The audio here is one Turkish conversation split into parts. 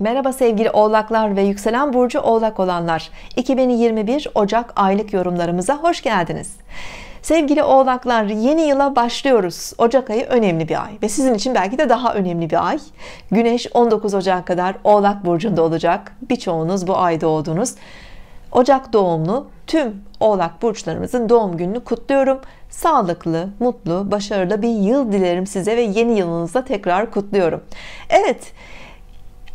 Merhaba sevgili oğlaklar ve yükselen burcu oğlak olanlar 2021 Ocak aylık yorumlarımıza hoş geldiniz sevgili oğlaklar yeni yıla başlıyoruz Ocak ayı önemli bir ay ve sizin için belki de daha önemli bir ay Güneş 19 Ocak kadar oğlak burcunda olacak birçoğunuz bu ay doğdunuz Ocak doğumlu tüm oğlak burçlarımızın doğum gününü kutluyorum sağlıklı mutlu başarılı bir yıl dilerim size ve yeni yılınızda tekrar kutluyorum Evet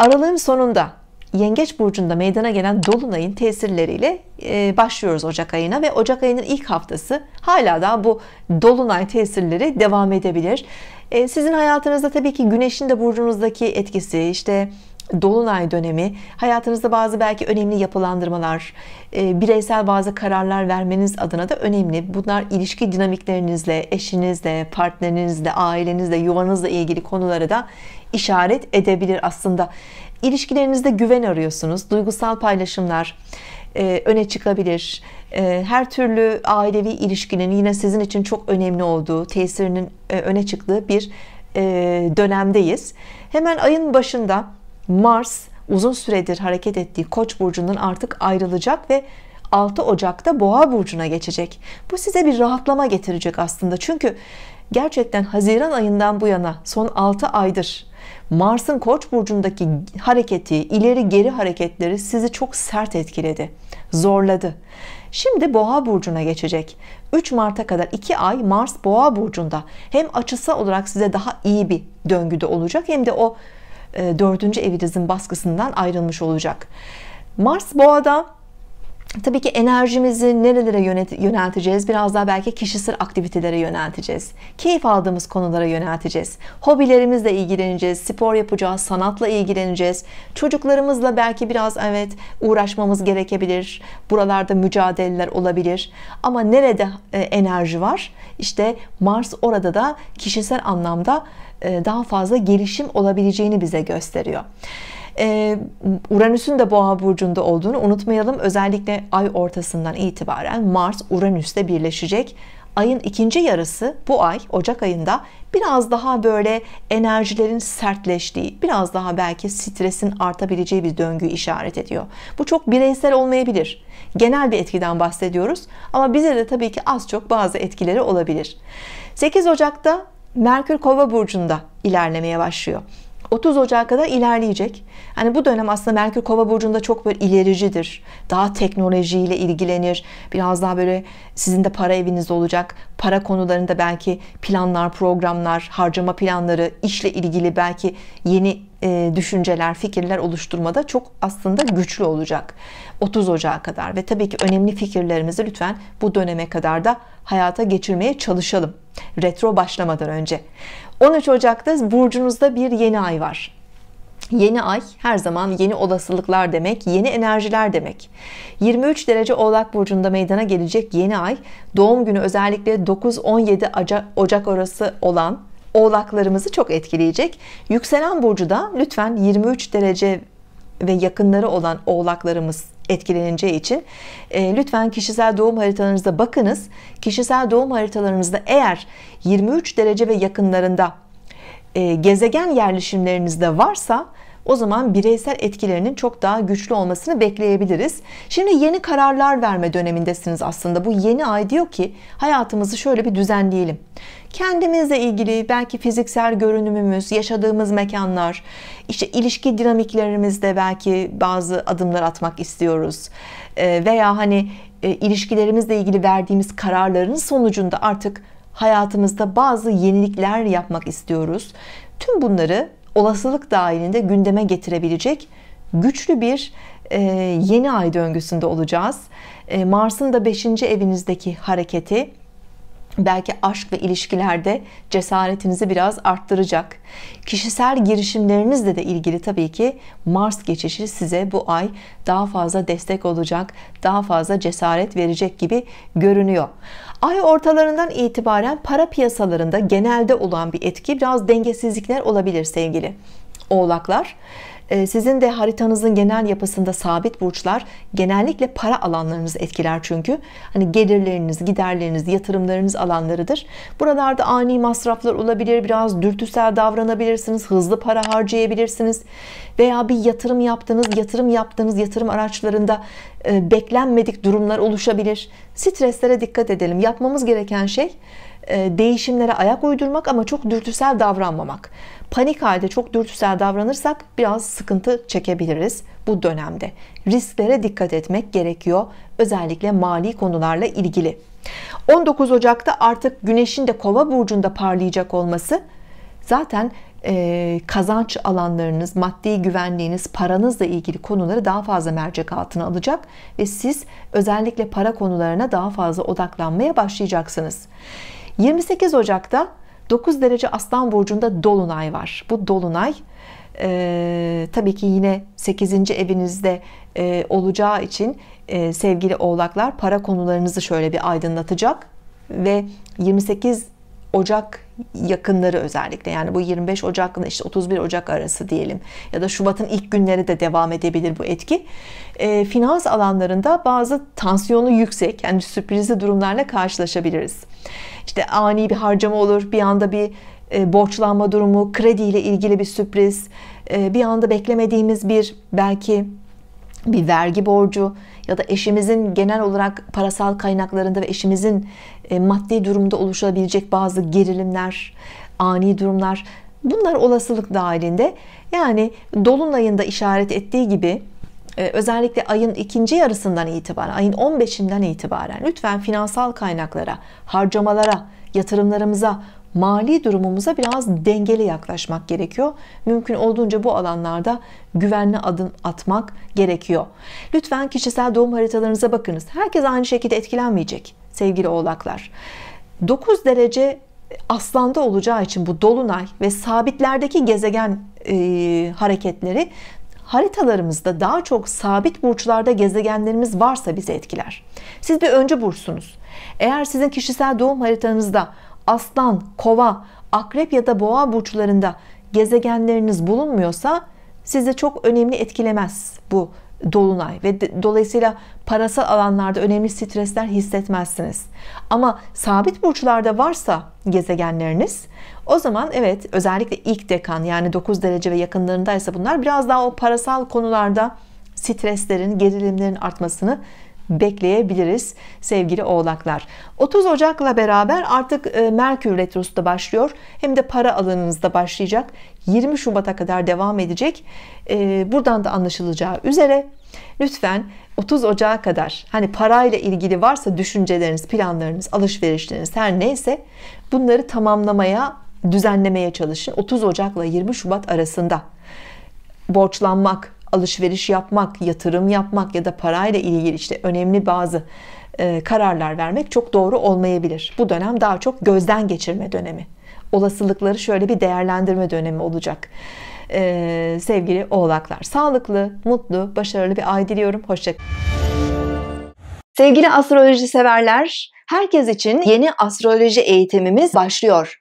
Aralığın sonunda Yengeç burcunda meydana gelen dolunayın tesirleriyle e, başlıyoruz Ocak ayına ve Ocak ayının ilk haftası hala da bu dolunay tesirleri devam edebilir. E, sizin hayatınızda tabii ki Güneş'in de burcunuzdaki etkisi işte dolunay dönemi hayatınızda bazı belki önemli yapılandırmalar e, bireysel bazı kararlar vermeniz adına da önemli bunlar ilişki dinamiklerinizle eşinizle partnerinizle ailenizle yuvanızla ilgili konulara da işaret edebilir aslında ilişkilerinizde güven arıyorsunuz duygusal paylaşımlar e, öne çıkabilir e, her türlü ailevi ilişkinin yine sizin için çok önemli olduğu tesirinin öne çıktığı bir dönemdeyiz hemen ayın başında Mars uzun süredir hareket ettiği Koç burcundan artık ayrılacak ve 6 Ocak'ta Boğa burcuna geçecek. Bu size bir rahatlama getirecek aslında. Çünkü gerçekten Haziran ayından bu yana son 6 aydır Mars'ın Koç burcundaki hareketi, ileri geri hareketleri sizi çok sert etkiledi, zorladı. Şimdi Boğa burcuna geçecek. 3 Mart'a kadar 2 ay Mars Boğa burcunda hem açısal olarak size daha iyi bir döngüde olacak hem de o e, dördüncü evinizin baskısından ayrılmış olacak. Mars boğada Tabii ki enerjimizi nerelere yönelteceğiz? Biraz daha belki kişisel aktivitelere yönelteceğiz. Keyif aldığımız konulara yönelteceğiz. Hobilerimizle ilgileneceğiz, spor yapacağız, sanatla ilgileneceğiz. Çocuklarımızla belki biraz evet uğraşmamız gerekebilir. Buralarda mücadeleler olabilir. Ama nerede e, enerji var? İşte Mars orada da kişisel anlamda e, daha fazla gelişim olabileceğini bize gösteriyor e, Uranüs'ün de boğa burcunda olduğunu unutmayalım. Özellikle ay ortasından itibaren Mars Uranüs'te birleşecek ayın ikinci yarısı bu ay Ocak ayında biraz daha böyle enerjilerin sertleştiği, biraz daha belki stresin artabileceği bir döngü işaret ediyor. Bu çok bireysel olmayabilir. Genel bir etkiden bahsediyoruz ama bize de tabii ki az çok bazı etkileri olabilir. 8 Ocak'ta Merkür Kova burcunda ilerlemeye başlıyor. 30 Ocak'a kadar ilerleyecek. Hani bu dönem aslında Merkür Kova burcunda çok böyle ilericidir. Daha teknolojiyle ilgilenir. Biraz daha böyle sizin de para eviniz olacak. Para konularında belki planlar, programlar, harcama planları, işle ilgili belki yeni e, düşünceler, fikirler oluşturmada çok aslında güçlü olacak. 30 Ocak'a kadar ve tabii ki önemli fikirlerimizi lütfen bu döneme kadar da hayata geçirmeye çalışalım. Retro başlamadan önce. 13 Ocak'ta burcunuzda bir yeni ay var Yeni ay her zaman yeni olasılıklar demek, yeni enerjiler demek. 23 derece Oğlak burcunda meydana gelecek yeni ay, doğum günü özellikle 9-17 Ocak arası olan Oğlaklarımızı çok etkileyecek. Yükselen burcu da lütfen 23 derece ve yakınları olan oğlaklarımız etkileneceği için e, lütfen kişisel doğum haritalarınıza bakınız. Kişisel doğum haritalarınızda eğer 23 derece ve yakınlarında e, gezegen yerleşimlerinizde varsa o zaman bireysel etkilerinin çok daha güçlü olmasını bekleyebiliriz. Şimdi yeni kararlar verme dönemindesiniz aslında. Bu yeni ay diyor ki hayatımızı şöyle bir düzenleyelim. Kendimizle ilgili belki fiziksel görünümümüz, yaşadığımız mekanlar, işte ilişki dinamiklerimizde belki bazı adımlar atmak istiyoruz. Ee, veya hani e, ilişkilerimizle ilgili verdiğimiz kararların sonucunda artık hayatımızda bazı yenilikler yapmak istiyoruz. Tüm bunları olasılık dahilinde gündeme getirebilecek güçlü bir e, yeni ay döngüsünde olacağız. E, Mars'ın da 5. evinizdeki hareketi belki aşk ve ilişkilerde cesaretinizi biraz arttıracak. Kişisel girişimlerinizle de ilgili tabii ki Mars geçişi size bu ay daha fazla destek olacak, daha fazla cesaret verecek gibi görünüyor. Ay ortalarından itibaren para piyasalarında genelde olan bir etki biraz dengesizlikler olabilir sevgili oğlaklar. Ee, sizin de haritanızın genel yapısında sabit burçlar genellikle para alanlarınızı etkiler çünkü. Hani gelirleriniz, giderleriniz, yatırımlarınız alanlarıdır. Buralarda ani masraflar olabilir, biraz dürtüsel davranabilirsiniz, hızlı para harcayabilirsiniz veya bir yatırım yaptınız, yatırım yaptığınız yatırım araçlarında e, beklenmedik durumlar oluşabilir. Streslere dikkat edelim. Yapmamız gereken şey e, değişimlere ayak uydurmak ama çok dürtüsel davranmamak. Panik halde çok dürtüsel davranırsak biraz sıkıntı çekebiliriz bu dönemde. Risklere dikkat etmek gerekiyor özellikle mali konularla ilgili. 19 Ocak'ta artık Güneş'in de Kova burcunda parlayacak olması zaten e, kazanç alanlarınız, maddi güvenliğiniz, paranızla ilgili konuları daha fazla mercek altına alacak ve siz özellikle para konularına daha fazla odaklanmaya başlayacaksınız. 28 Ocak'ta 9 derece Aslan Burcu'nda Dolunay var. Bu Dolunay e, tabii ki yine 8. evinizde e, olacağı için e, sevgili oğlaklar para konularınızı şöyle bir aydınlatacak ve 28 Ocak yakınları özellikle yani bu 25 Ocak işte 31 Ocak arası diyelim ya da Şubat'ın ilk günleri de devam edebilir bu etki. E, finans alanlarında bazı tansiyonu yüksek yani sürprizli durumlarla karşılaşabiliriz işte ani bir harcama olur, bir anda bir e, borçlanma durumu, kredi ile ilgili bir sürpriz, e, bir anda beklemediğimiz bir belki bir vergi borcu ya da eşimizin genel olarak parasal kaynaklarında ve eşimizin e, maddi durumda oluşabilecek bazı gerilimler, ani durumlar bunlar olasılık dahilinde. Yani dolunayında işaret ettiği gibi ee, özellikle ayın ikinci yarısından itibaren, ayın 15'inden itibaren lütfen finansal kaynaklara, harcamalara, yatırımlarımıza, mali durumumuza biraz dengeli yaklaşmak gerekiyor. Mümkün olduğunca bu alanlarda güvenli adım atmak gerekiyor. Lütfen kişisel doğum haritalarınıza bakınız. Herkes aynı şekilde etkilenmeyecek sevgili oğlaklar. 9 derece aslanda olacağı için bu dolunay ve sabitlerdeki gezegen e, hareketleri haritalarımızda daha çok sabit burçlarda gezegenlerimiz varsa bizi etkiler. Siz bir önce burçsunuz. Eğer sizin kişisel doğum haritanızda aslan, kova, akrep ya da boğa burçlarında gezegenleriniz bulunmuyorsa size çok önemli etkilemez bu dolunay ve dolayısıyla parasal alanlarda önemli stresler hissetmezsiniz. Ama sabit burçlarda varsa gezegenleriniz o zaman evet özellikle ilk dekan yani 9 derece ve yakınlarındaysa bunlar biraz daha o parasal konularda streslerin, gerilimlerin artmasını bekleyebiliriz sevgili oğlaklar 30 Ocak'la beraber artık e, Merkür Retrosu da başlıyor hem de para alanınızda başlayacak 20 Şubat'a kadar devam edecek e, buradan da anlaşılacağı üzere lütfen 30 Ocak'a kadar hani parayla ilgili varsa düşünceleriniz planlarınız alışverişleriniz her neyse bunları tamamlamaya düzenlemeye çalışın. 30 Ocak'la 20 Şubat arasında borçlanmak, alışveriş yapmak, yatırım yapmak ya da parayla ilgili işte önemli bazı e, kararlar vermek çok doğru olmayabilir. Bu dönem daha çok gözden geçirme dönemi. Olasılıkları şöyle bir değerlendirme dönemi olacak. Ee, sevgili oğlaklar sağlıklı, mutlu, başarılı bir ay diliyorum. Hoşçakalın. Sevgili astroloji severler, herkes için yeni astroloji eğitimimiz başlıyor.